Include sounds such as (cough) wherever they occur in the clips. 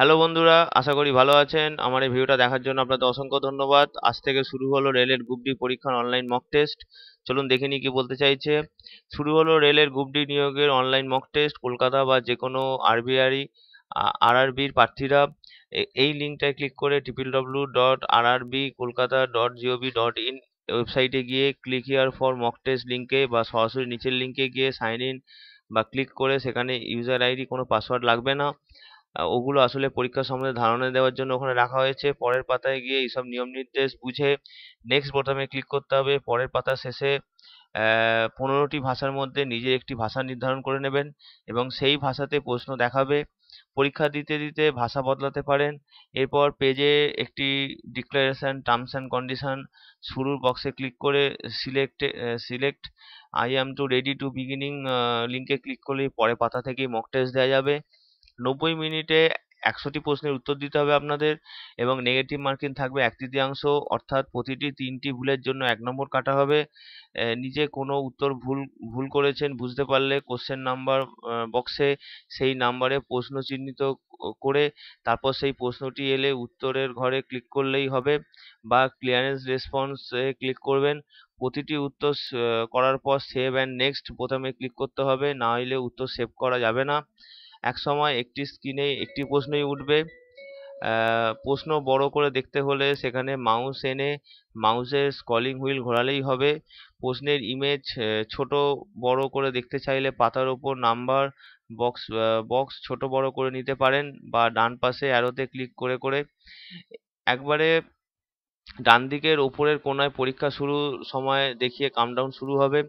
hello বন্ধুরা আশা করি ভালো আছেন আমার এই ভিডিওটা দেখার জন্য আপনাদের অসংখ্য ধন্যবাদ আজ থেকে শুরু হলো রেলের গ্রুপ ডি পরীক্ষার অনলাইন মক টেস্ট চলুন দেখে নিই কি বলতে চাইছে শুরু হলো রেলের গ্রুপ ডি নিয়োগের অনলাইন মক টেস্ট কলকাতা বা যে কোনো আরবিআরই আরআরবির প্রার্থীরা এই লিঙ্কটায় ক্লিক করে triple W dot RRB Kolkata dot G O V dot in ওয়েবসাইটে গিয়ে click here for mock test লিঙ্কে বা সরাসরি নিচের লিঙ্কে গিয়ে সাইন ইন বা ক্লিক করে সেখানে ইউজার আইডি কোনো পাসওয়ার্ড লাগবে না ওগুলো আসলে পরীক্ষা সম্বন্ধে ধারণা দেওয়ার জন্য ওখানে রাখা হয়েছে পরের পাতায় গিয়ে এইসব নিয়ম নির্দেশ বুঝে নেক্সট বোতামে ক্লিক করতে হবে পরের পাতা শেষে পনেরোটি ভাষার মধ্যে নিজের একটি ভাষা নির্ধারণ করে নেবেন এবং সেই ভাষাতে প্রশ্ন দেখাবে পরীক্ষা দিতে দিতে ভাষা বদলাতে পারেন এরপর পেজে একটি ডিক্লারেশন টার্মস অ্যান্ড কন্ডিশন শুরুর বক্সে ক্লিক করে select select I am to ready to beginning লিঙ্কে ক্লিক করলে পরে পাতা থেকে মক টেস্ট দেওয়া যাবে নব্বই মিনিটে একশোটি প্রশ্নের উত্তর দিতে হবে আপনাদের এবং নেগেটিভ মার্কিং থাকবে এক তৃতীয়াংশ অর্থাৎ প্রতিটি তিনটি ভুলের জন্য এক নম্বর কাটা হবে নিজে কোনো উত্তর ভুল ভুল করেছেন বুঝতে পারলে কোশ্চেন নাম্বার বক্সে সেই নাম্বারে প্রশ্ন চিহ্নিত করে তারপর সেই প্রশ্নটি এলে উত্তরের ঘরে ক্লিক করলেই হবে বা ক্লিয়ারেন্স রেসপন্সে ক্লিক করবেন প্রতিটি উত্তর করার পর সেভ অ্যান্ড নেক্সট বোতামে ক্লিক করতে হবে না হলে উত্তর সেভ করা যাবে না একসময় একটি স্ক্রিনে একটি প্রশ্নই উঠবে প্রশ্ন বড় করে দেখতে হলে সেখানে মাউস এনে মাউসের স্কলিং হুইল ঘোরালেই হবে প্রশ্নের ইমেজ ছোট বড় করে দেখতে চাইলে পাতার ওপর নাম্বার বক্স বক্স ছোট বড় করে নিতে পারেন বা ডান পাশে অ্যারোতে ক্লিক করে করে একবারে ডান দিকের ওপরের কোনায় পরীক্ষা শুরু সময় দেখিয়ে কামডাউন শুরু হবে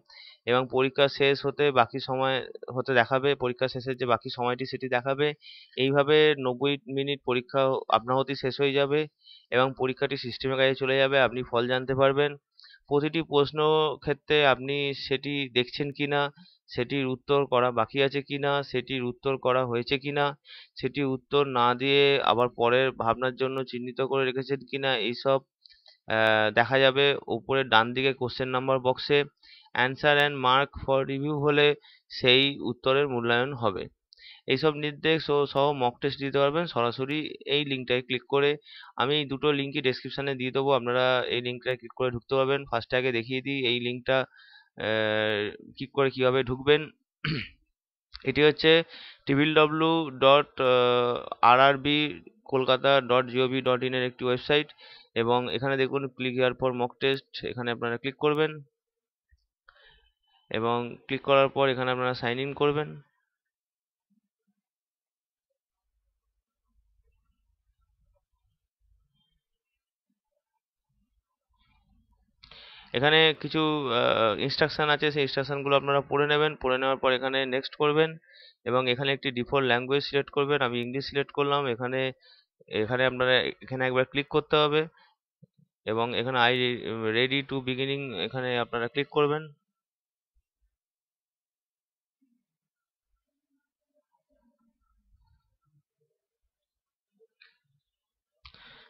এবং পরীক্ষা শেষ হতে বাকি সময় হতে দেখাবে পরীক্ষা শেষের যে বাকি সময়টি সেটি দেখাবে এইভাবে নব্বই মিনিট পরীক্ষা আপনাহতি হতেই শেষ হয়ে যাবে এবং পরীক্ষাটি সিস্টেমের কাছে চলে যাবে আপনি ফল জানতে পারবেন প্রতিটি প্রশ্ন ক্ষেত্রে আপনি সেটি দেখছেন কি না সেটির উত্তর করা বাকি আছে কি না সেটির উত্তর করা হয়েছে কি না সেটি উত্তর না দিয়ে আবার পরের ভাবনার জন্য চিহ্নিত করে রেখেছেন কি না এইসব দেখা যাবে উপরে ডান দিকে কোশ্চেন নাম্বার বক্সে answer and mark for review হলে সেই উত্তরের মূল্যায়ন হবে এইসব নির্দেশ ও সহ মক টেস্ট দিতে পারবেন সরাসরি এই লিঙ্কটায় ক্লিক করে আমি এই দুটো লিঙ্কই ডেসক্রিপশানে দিয়ে দেবো আপনারা এই লিঙ্কটায় ক্লিক করে ঢুকতে পারবেন ফার্স্টে আগে দেখিয়ে দিই এই লিঙ্কটা ক্লিক করে কীভাবে ঢুকবেন (clears throat) এটি হচ্ছে টিভিল W dot R R B Kolkata dot G O V ডট ইনের একটি ওয়েবসাইট এবং এখানে দেখুন click here for mock test এখানে আপনারা ক্লিক করবেন এবং ক্লিক করার পর এখানে আপনারা সাইন ইন করবেন এখানে কিছু ইনস্ট্রাকশান আছে সেই ইনস্ট্রাকশানগুলো আপনারা পড়ে নেবেন পড়ে নেওয়ার পর এখানে নেক্সট করবেন এবং এখানে একটি ডিফল্ট ল্যাঙ্গুয়েজ সিলেক্ট করবেন আমি ইংলিশ সিলেক্ট করলাম এখানে এখানে আপনারা এখানে একবার ক্লিক করতে হবে এবং এখানে আই রেডি টু বিগিনিং এখানে আপনারা ক্লিক করবেন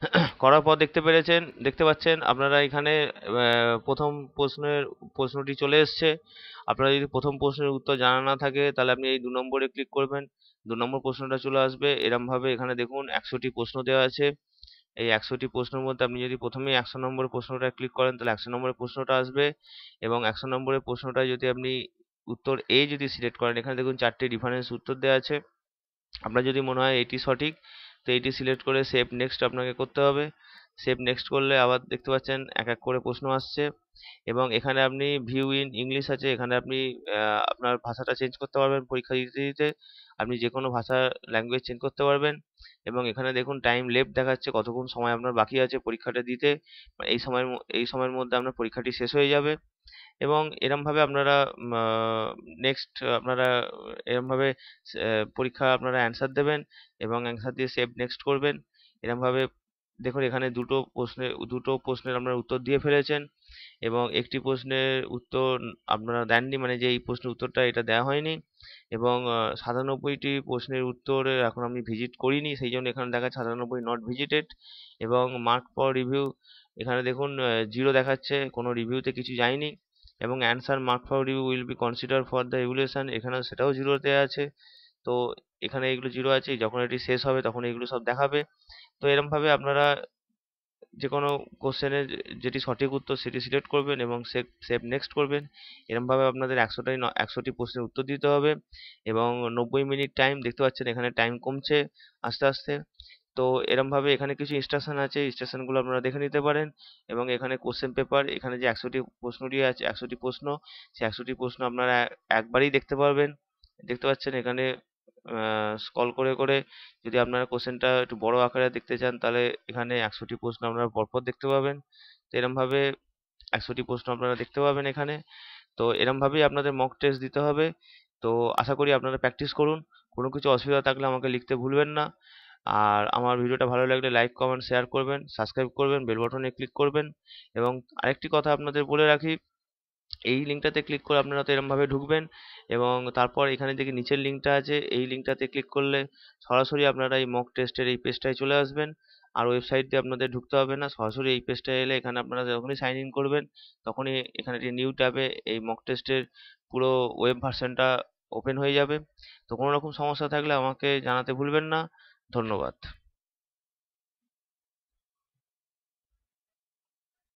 (coughs) করার পর দেখতে পেরেছেন দেখতে পাচ্ছেন আপনারা এখানে প্রথম প্রশ্নের প্রশ্নটি চলে এসছে আপনারা যদি প্রথম প্রশ্নের উত্তর জানা না থাকে তাহলে আপনি এই দু নম্বরে ক্লিক করবেন দু নম্বর প্রশ্নটা চলে আসবে এরমভাবে এখানে দেখুন একশোটি প্রশ্ন দেওয়া আছে এই একশোটি প্রশ্নের মধ্যে আপনি যদি প্রথমেই একশো নম্বরের প্রশ্নটা ক্লিক করেন তাহলে একশো নম্বরের প্রশ্নটা আসবে এবং একশো নম্বরের প্রশ্নটা যদি আপনি উত্তর এ যদি সিলেক্ট করেন এখানে দেখুন চারটি ডিফারেন্স উত্তর দেওয়া আছে আপনার যদি মনে হয় এটি সঠিক তো এইটি সিলেক্ট করে সেভ নেক্সট আপনাকে করতে হবে সেভ নেক্সট করলে আবার দেখতে পাচ্ছেন এক এক করে প্রশ্ন আসছে এবং এখানে আপনি ভিউ ইন ইংলিশ আছে এখানে আপনি আপনার ভাষাটা চেঞ্জ করতে পারবেন পরীক্ষা দিতে দিতে আপনি যে কোনো ভাষা ল্যাঙ্গুয়েজ চেঞ্জ করতে পারবেন এবং এখানে দেখুন টাইম লেফট দেখাচ্ছে কতক্ষণ সময় আপনার বাকি আছে পরীক্ষাটা দিতে মানে এই সময়ের এই সময়ের মধ্যে আপনার পরীক্ষাটি শেষ হয়ে যাবে এবং এরমভাবে আপনারা নেক্সট আপনারা এরমভাবে পরীক্ষা আপনারা অ্যান্সার দেবেন এবং অ্যান্সার দিয়ে সেভ নেক্সট করবেন এরমভাবে দেখুন এখানে দুটো প্রশ্নে দুটো প্রশ্নের আপনারা উত্তর দিয়ে ফেলেছেন এবং একটি প্রশ্নের উত্তর আপনারা দেননি মানে যে এই প্রশ্নের উত্তরটা এটা দেওয়া হয়নি এবং সাতানব্বইটি প্রশ্নের উত্তর এখন আমি ভিজিট করিনি সেই জন্য এখানে দেখা সাতানব্বই নট ভিজিটেড এবং মার্ক পর রিভিউ এখানে দেখুন জিরো দেখাচ্ছে কোনো রিভিউতে কিছু যায়নি এবং answer mark for review will be consider for the regulation এখানে সেটাও জিরোতে আছে তো এখানে এগুলো জিরো আছে যখন এটি শেষ হবে তখন এগুলো সব দেখাবে তো এরমভাবে আপনারা যে কোনো কোশ্চেনের যেটি সঠিক উত্তর সেটি সিলেক্ট করবেন এবং সেভ নেক্সট করবেন এরমভাবে আপনাদের একশোটাই একশোটি প্রশ্নের উত্তর দিতে হবে এবং নব্বই মিনিট টাইম দেখতে পাচ্ছেন এখানে টাইম কমছে আস্তে আস্তে তো এরমভাবে এখানে কিছু ইনস্ট্রাকশন আছে ইনস্ট্রাকশনগুলো আপনারা দেখে নিতে পারেন এবং এখানে কোশ্চেন পেপার এখানে যে একশোটি প্রশ্নটি আছে একশোটি প্রশ্ন সেই একশোটি প্রশ্ন আপনারা একবারেই দেখতে পারবেন দেখতে পাচ্ছেন এখানে স্কল করে করে যদি আপনারা কোশ্চেনটা একটু বড় আকারে দেখতে চান তাহলে এখানে একশোটি প্রশ্ন আপনারা পরপর দেখতে পাবেন তো এরমভাবে একশোটি প্রশ্ন আপনারা দেখতে পাবেন এখানে তো এরমভাবেই আপনাদের মক টেস্ট দিতে হবে তো আশা করি আপনারা প্র্যাকটিস করুন কোনো কিছু অসুবিধা থাকলে আমাকে লিখতে ভুলবেন না আর আমার ভিডিওটা ভালো লাগলে লাইক কমেন্ট শেয়ার করবেন সাবস্ক্রাইব করবেন বেল বাটনে ক্লিক করবেন এবং আরেকটি কথা আপনাদের বলে রাখি এই লিঙ্কটাতে ক্লিক করে আপনারা তো এরমভাবে ঢুকবেন এবং তারপর এখানে দেখি নিচের লিঙ্কটা আছে এই লিঙ্কটাতে ক্লিক করলে সরাসরি আপনারা এই মক টেস্টের এই পেজটায় চলে আসবেন আর ওয়েবসাইট দিয়ে আপনাদের ঢুকতে হবে না সরাসরি এই পেজটা এলে এখানে আপনারা যখনই সাইন ইন করবেন তখনই এখানে একটি নিউ ট্যাবে এই মক টেস্টের পুরো ওয়েব ভার্সনটা ওপেন হয়ে যাবে তো কোনো রকম সমস্যা থাকলে আমাকে জানাতে ভুলবেন না ধন্যবাদ